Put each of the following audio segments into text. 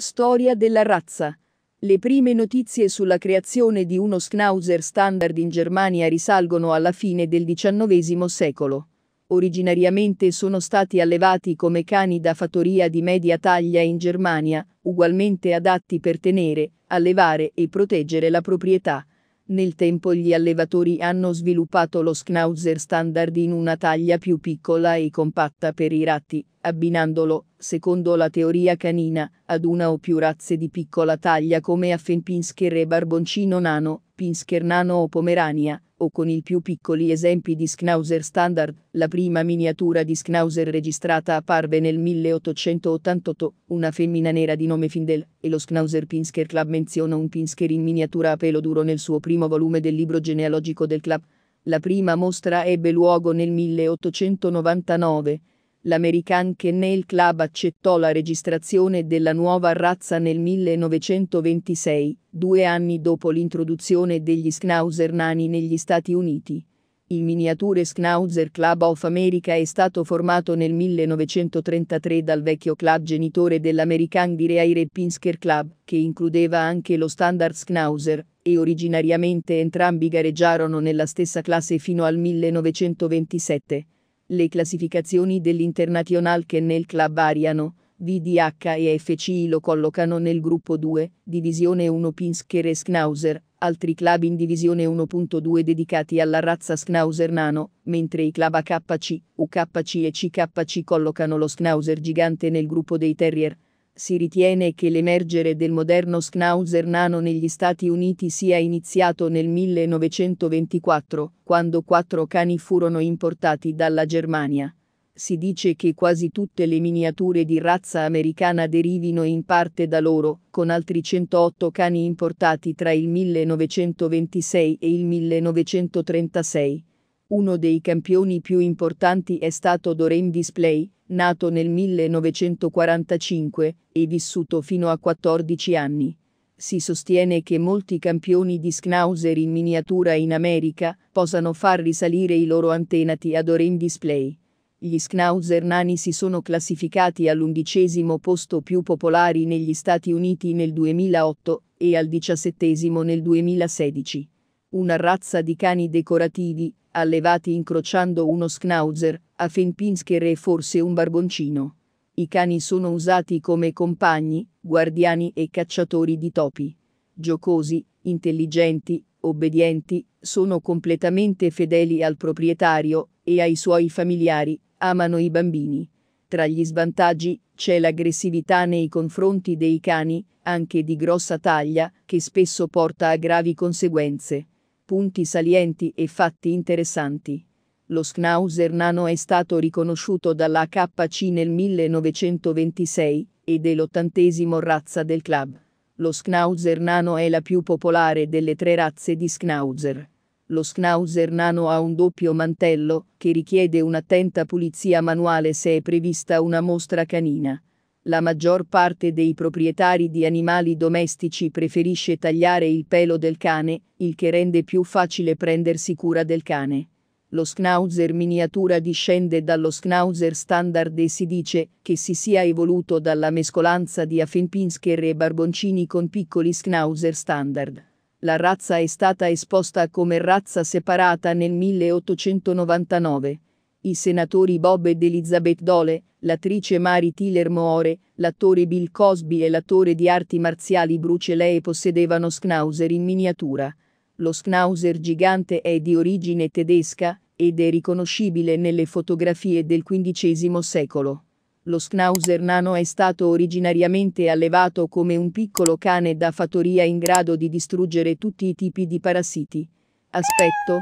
Storia della razza. Le prime notizie sulla creazione di uno Schnauzer standard in Germania risalgono alla fine del XIX secolo. Originariamente sono stati allevati come cani da fattoria di media taglia in Germania, ugualmente adatti per tenere, allevare e proteggere la proprietà. Nel tempo gli allevatori hanno sviluppato lo schnauzer standard in una taglia più piccola e compatta per i ratti, abbinandolo, secondo la teoria canina, ad una o più razze di piccola taglia come Affenpinsker e Barboncino Nano, Pinscher Nano o Pomerania, o con i più piccoli esempi di Schnauzer standard, la prima miniatura di Schnauzer registrata apparve nel 1888, una femmina nera di nome Findel, e lo Schnauzer Pinsker Club menziona un Pinsker in miniatura a pelo duro nel suo primo volume del libro genealogico del club. La prima mostra ebbe luogo nel 1899, l'American Kennel Club accettò la registrazione della nuova razza nel 1926, due anni dopo l'introduzione degli Schnauzer nani negli Stati Uniti. Il Miniature Schnauzer Club of America è stato formato nel 1933 dal vecchio club genitore dell'American Direire Pinsker Club, che includeva anche lo standard Schnauzer, e originariamente entrambi gareggiarono nella stessa classe fino al 1927. Le classificazioni dell'International che nel club variano, VDH e FCI lo collocano nel gruppo 2, divisione 1 Pinsker e Schnauzer, altri club in divisione 1.2 dedicati alla razza Schnauzer nano, mentre i club AKC, UKC e CKC collocano lo Schnauzer gigante nel gruppo dei Terrier, si ritiene che l'emergere del moderno Schnauzer nano negli Stati Uniti sia iniziato nel 1924, quando quattro cani furono importati dalla Germania. Si dice che quasi tutte le miniature di razza americana derivino in parte da loro, con altri 108 cani importati tra il 1926 e il 1936. Uno dei campioni più importanti è stato Doreen Display, nato nel 1945 e vissuto fino a 14 anni. Si sostiene che molti campioni di Schnauzer in miniatura in America possano far risalire i loro antenati a Doreen Display. Gli Schnauzer nani si sono classificati all'undicesimo posto più popolari negli Stati Uniti nel 2008 e al diciassettesimo nel 2016 una razza di cani decorativi, allevati incrociando uno schnauzer, a Finpinsker e forse un barboncino. I cani sono usati come compagni, guardiani e cacciatori di topi. Giocosi, intelligenti, obbedienti, sono completamente fedeli al proprietario e ai suoi familiari, amano i bambini. Tra gli svantaggi c'è l'aggressività nei confronti dei cani, anche di grossa taglia, che spesso porta a gravi conseguenze punti salienti e fatti interessanti. Lo Schnauzer nano è stato riconosciuto dalla KC nel 1926 ed è l'ottantesimo razza del club. Lo Schnauzer nano è la più popolare delle tre razze di Schnauzer. Lo Schnauzer nano ha un doppio mantello, che richiede un'attenta pulizia manuale se è prevista una mostra canina. La maggior parte dei proprietari di animali domestici preferisce tagliare il pelo del cane, il che rende più facile prendersi cura del cane. Lo schnauzer miniatura discende dallo schnauzer standard e si dice che si sia evoluto dalla mescolanza di Affenpinsker e barboncini con piccoli schnauzer standard. La razza è stata esposta come razza separata nel 1899. I senatori Bob ed Elizabeth Dole, l'attrice Mary Tiller Moore, l'attore Bill Cosby e l'attore di arti marziali Bruce Lee possedevano Schnauzer in miniatura. Lo Schnauzer gigante è di origine tedesca ed è riconoscibile nelle fotografie del XV secolo. Lo Schnauzer nano è stato originariamente allevato come un piccolo cane da fattoria in grado di distruggere tutti i tipi di parassiti. Aspetto,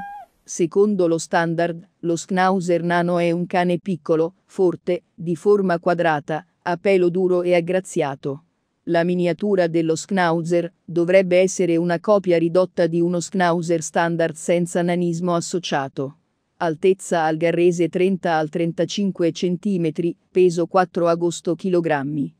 Secondo lo standard, lo Schnauzer nano è un cane piccolo, forte, di forma quadrata, a pelo duro e aggraziato. La miniatura dello Schnauzer dovrebbe essere una copia ridotta di uno Schnauzer standard senza nanismo associato. Altezza al garrese 30 al 35 cm, peso 4 agosto kg.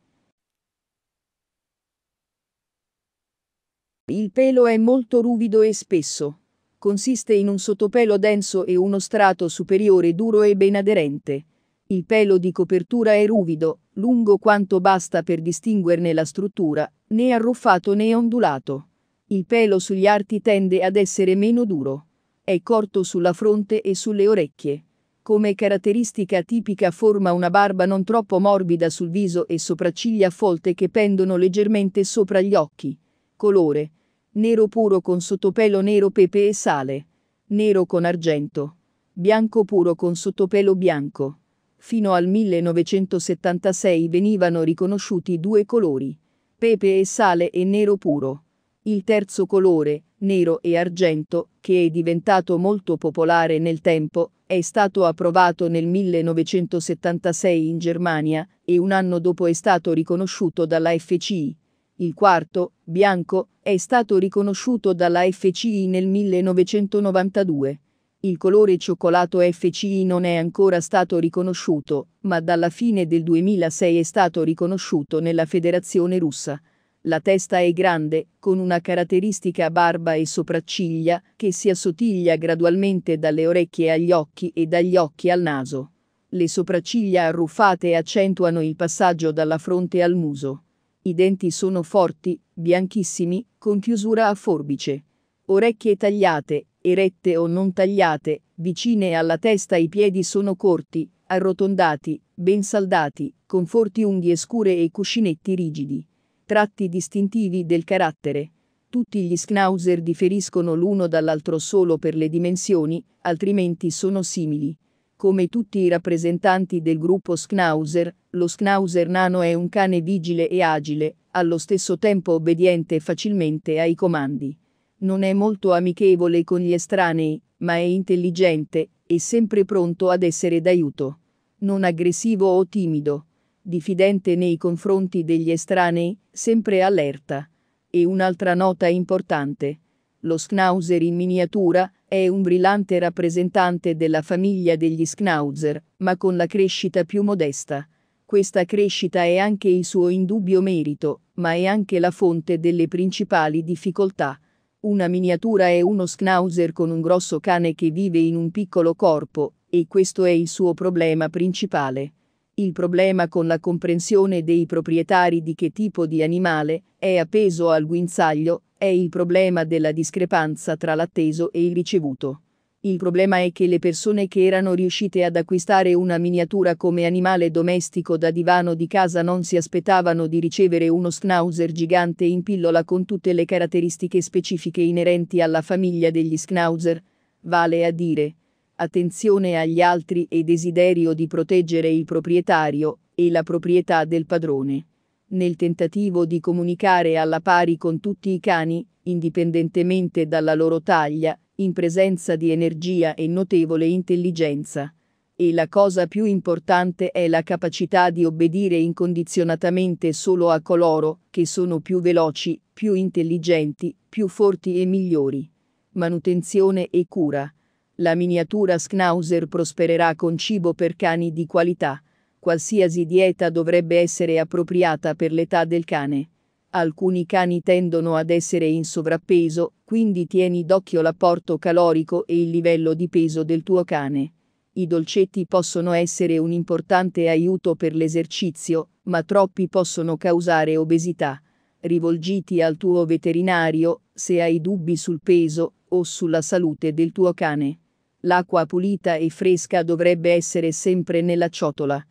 Il pelo è molto ruvido e spesso. Consiste in un sottopelo denso e uno strato superiore duro e ben aderente. Il pelo di copertura è ruvido, lungo quanto basta per distinguerne la struttura, né arruffato né ondulato. Il pelo sugli arti tende ad essere meno duro. È corto sulla fronte e sulle orecchie. Come caratteristica tipica forma una barba non troppo morbida sul viso e sopracciglia folte che pendono leggermente sopra gli occhi. Colore nero puro con sottopelo nero pepe e sale, nero con argento, bianco puro con sottopelo bianco. Fino al 1976 venivano riconosciuti due colori, pepe e sale e nero puro. Il terzo colore, nero e argento, che è diventato molto popolare nel tempo, è stato approvato nel 1976 in Germania e un anno dopo è stato riconosciuto dalla FCI. Il quarto, bianco, è stato riconosciuto dalla FCI nel 1992. Il colore cioccolato FCI non è ancora stato riconosciuto, ma dalla fine del 2006 è stato riconosciuto nella Federazione russa. La testa è grande, con una caratteristica barba e sopracciglia, che si assottiglia gradualmente dalle orecchie agli occhi e dagli occhi al naso. Le sopracciglia arruffate accentuano il passaggio dalla fronte al muso. I denti sono forti, bianchissimi, con chiusura a forbice. Orecchie tagliate, erette o non tagliate, vicine alla testa i piedi sono corti, arrotondati, ben saldati, con forti unghie scure e cuscinetti rigidi. Tratti distintivi del carattere. Tutti gli schnauzer differiscono l'uno dall'altro solo per le dimensioni, altrimenti sono simili. Come tutti i rappresentanti del gruppo Schnauzer, lo Schnauzer nano è un cane vigile e agile, allo stesso tempo obbediente facilmente ai comandi. Non è molto amichevole con gli estranei, ma è intelligente e sempre pronto ad essere d'aiuto. Non aggressivo o timido. Diffidente nei confronti degli estranei, sempre allerta. E un'altra nota importante. Lo Schnauzer in miniatura è un brillante rappresentante della famiglia degli Schnauzer, ma con la crescita più modesta. Questa crescita è anche il suo indubbio merito, ma è anche la fonte delle principali difficoltà. Una miniatura è uno Schnauzer con un grosso cane che vive in un piccolo corpo, e questo è il suo problema principale. Il problema con la comprensione dei proprietari di che tipo di animale è appeso al guinzaglio è il problema della discrepanza tra l'atteso e il ricevuto. Il problema è che le persone che erano riuscite ad acquistare una miniatura come animale domestico da divano di casa non si aspettavano di ricevere uno schnauzer gigante in pillola con tutte le caratteristiche specifiche inerenti alla famiglia degli schnauzer, vale a dire attenzione agli altri e desiderio di proteggere il proprietario e la proprietà del padrone nel tentativo di comunicare alla pari con tutti i cani, indipendentemente dalla loro taglia, in presenza di energia e notevole intelligenza. E la cosa più importante è la capacità di obbedire incondizionatamente solo a coloro che sono più veloci, più intelligenti, più forti e migliori. Manutenzione e cura. La miniatura Schnauzer prospererà con cibo per cani di qualità qualsiasi dieta dovrebbe essere appropriata per l'età del cane. Alcuni cani tendono ad essere in sovrappeso, quindi tieni d'occhio l'apporto calorico e il livello di peso del tuo cane. I dolcetti possono essere un importante aiuto per l'esercizio, ma troppi possono causare obesità. Rivolgiti al tuo veterinario se hai dubbi sul peso o sulla salute del tuo cane. L'acqua pulita e fresca dovrebbe essere sempre nella ciotola.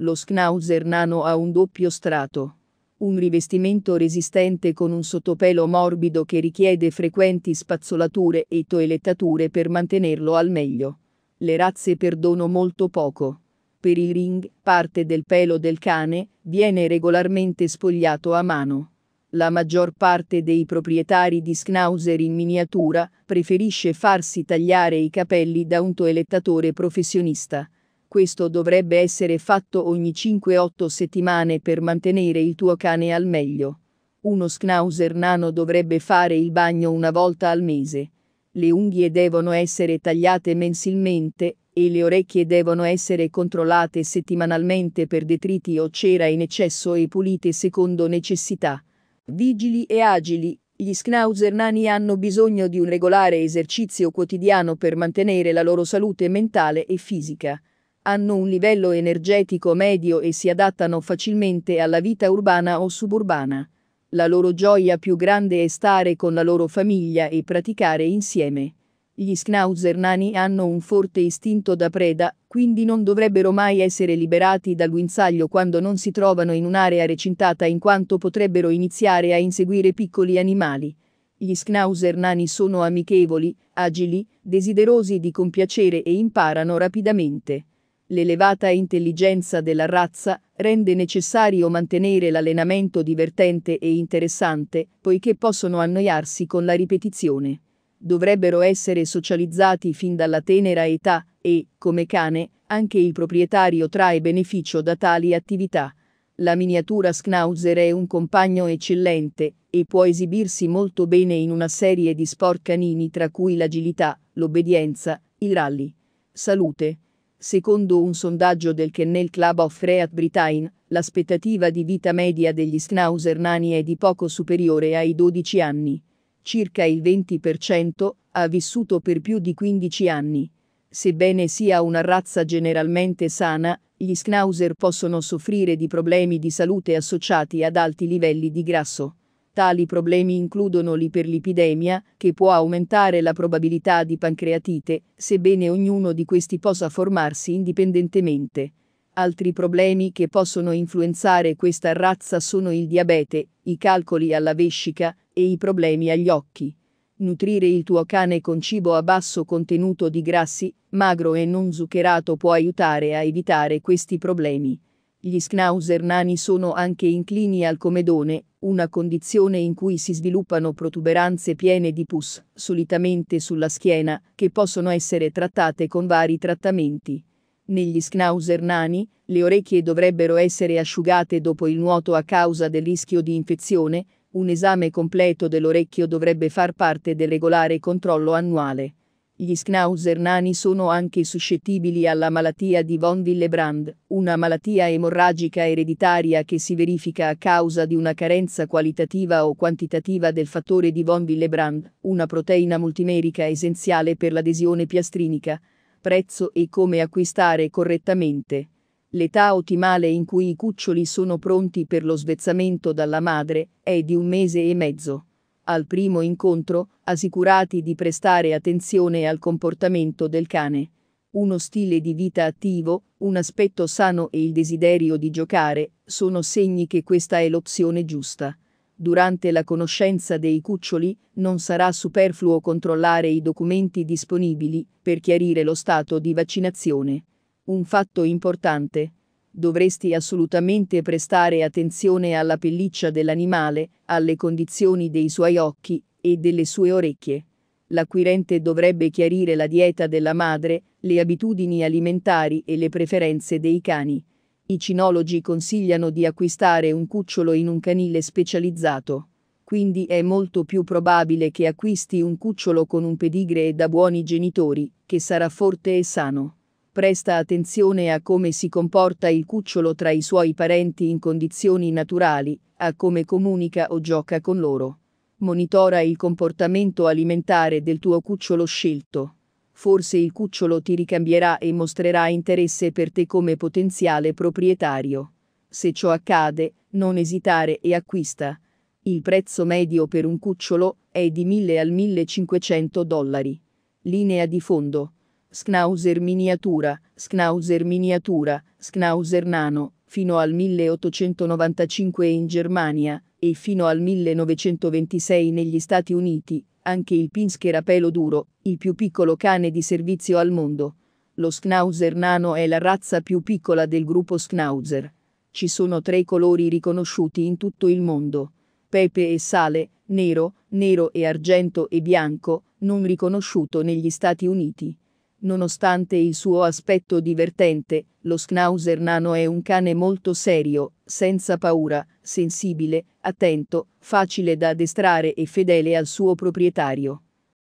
Lo schnauzer nano ha un doppio strato. Un rivestimento resistente con un sottopelo morbido che richiede frequenti spazzolature e toelettature per mantenerlo al meglio. Le razze perdono molto poco. Per i ring, parte del pelo del cane viene regolarmente spogliato a mano. La maggior parte dei proprietari di schnauzer in miniatura preferisce farsi tagliare i capelli da un toelettatore professionista questo dovrebbe essere fatto ogni 5-8 settimane per mantenere il tuo cane al meglio. Uno schnauzer nano dovrebbe fare il bagno una volta al mese. Le unghie devono essere tagliate mensilmente e le orecchie devono essere controllate settimanalmente per detriti o cera in eccesso e pulite secondo necessità. Vigili e agili, gli schnauzer nani hanno bisogno di un regolare esercizio quotidiano per mantenere la loro salute mentale e fisica hanno un livello energetico medio e si adattano facilmente alla vita urbana o suburbana. La loro gioia più grande è stare con la loro famiglia e praticare insieme. Gli schnauzer nani hanno un forte istinto da preda, quindi non dovrebbero mai essere liberati dal guinzaglio quando non si trovano in un'area recintata in quanto potrebbero iniziare a inseguire piccoli animali. Gli schnauzer nani sono amichevoli, agili, desiderosi di compiacere e imparano rapidamente. L'elevata intelligenza della razza rende necessario mantenere l'allenamento divertente e interessante, poiché possono annoiarsi con la ripetizione. Dovrebbero essere socializzati fin dalla tenera età e, come cane, anche il proprietario trae beneficio da tali attività. La miniatura Schnauzer è un compagno eccellente e può esibirsi molto bene in una serie di sport canini tra cui l'agilità, l'obbedienza, il rally. Salute. Secondo un sondaggio del Kennel Club of Great Britain, l'aspettativa di vita media degli nani è di poco superiore ai 12 anni. Circa il 20% ha vissuto per più di 15 anni. Sebbene sia una razza generalmente sana, gli schnauzer possono soffrire di problemi di salute associati ad alti livelli di grasso. Tali problemi includono l'iperlipidemia, che può aumentare la probabilità di pancreatite, sebbene ognuno di questi possa formarsi indipendentemente. Altri problemi che possono influenzare questa razza sono il diabete, i calcoli alla vescica e i problemi agli occhi. Nutrire il tuo cane con cibo a basso contenuto di grassi, magro e non zuccherato può aiutare a evitare questi problemi. Gli schnauzer nani sono anche inclini al comedone, una condizione in cui si sviluppano protuberanze piene di pus, solitamente sulla schiena, che possono essere trattate con vari trattamenti. Negli schnauzer nani, le orecchie dovrebbero essere asciugate dopo il nuoto a causa del rischio di infezione, un esame completo dell'orecchio dovrebbe far parte del regolare controllo annuale. Gli schnauzer nani sono anche suscettibili alla malattia di von Willebrand, una malattia emorragica ereditaria che si verifica a causa di una carenza qualitativa o quantitativa del fattore di von Willebrand, una proteina multimerica essenziale per l'adesione piastrinica. Prezzo e come acquistare correttamente. L'età ottimale in cui i cuccioli sono pronti per lo svezzamento dalla madre è di un mese e mezzo al primo incontro, assicurati di prestare attenzione al comportamento del cane. Uno stile di vita attivo, un aspetto sano e il desiderio di giocare sono segni che questa è l'opzione giusta. Durante la conoscenza dei cuccioli non sarà superfluo controllare i documenti disponibili per chiarire lo stato di vaccinazione. Un fatto importante dovresti assolutamente prestare attenzione alla pelliccia dell'animale, alle condizioni dei suoi occhi e delle sue orecchie. L'acquirente dovrebbe chiarire la dieta della madre, le abitudini alimentari e le preferenze dei cani. I cinologi consigliano di acquistare un cucciolo in un canile specializzato. Quindi è molto più probabile che acquisti un cucciolo con un pedigre e da buoni genitori, che sarà forte e sano presta attenzione a come si comporta il cucciolo tra i suoi parenti in condizioni naturali, a come comunica o gioca con loro. Monitora il comportamento alimentare del tuo cucciolo scelto. Forse il cucciolo ti ricambierà e mostrerà interesse per te come potenziale proprietario. Se ciò accade, non esitare e acquista. Il prezzo medio per un cucciolo è di 1000 al 1500 dollari. Linea di fondo. Schnauzer miniatura, Schnauzer miniatura, Schnauzer nano, fino al 1895 in Germania e fino al 1926 negli Stati Uniti, anche il Pinsker a pelo duro, il più piccolo cane di servizio al mondo. Lo Schnauzer nano è la razza più piccola del gruppo Schnauzer. Ci sono tre colori riconosciuti in tutto il mondo. Pepe e sale, nero, nero e argento e bianco, non riconosciuto negli Stati Uniti. Nonostante il suo aspetto divertente, lo Schnauzer nano è un cane molto serio, senza paura, sensibile, attento, facile da addestrare e fedele al suo proprietario.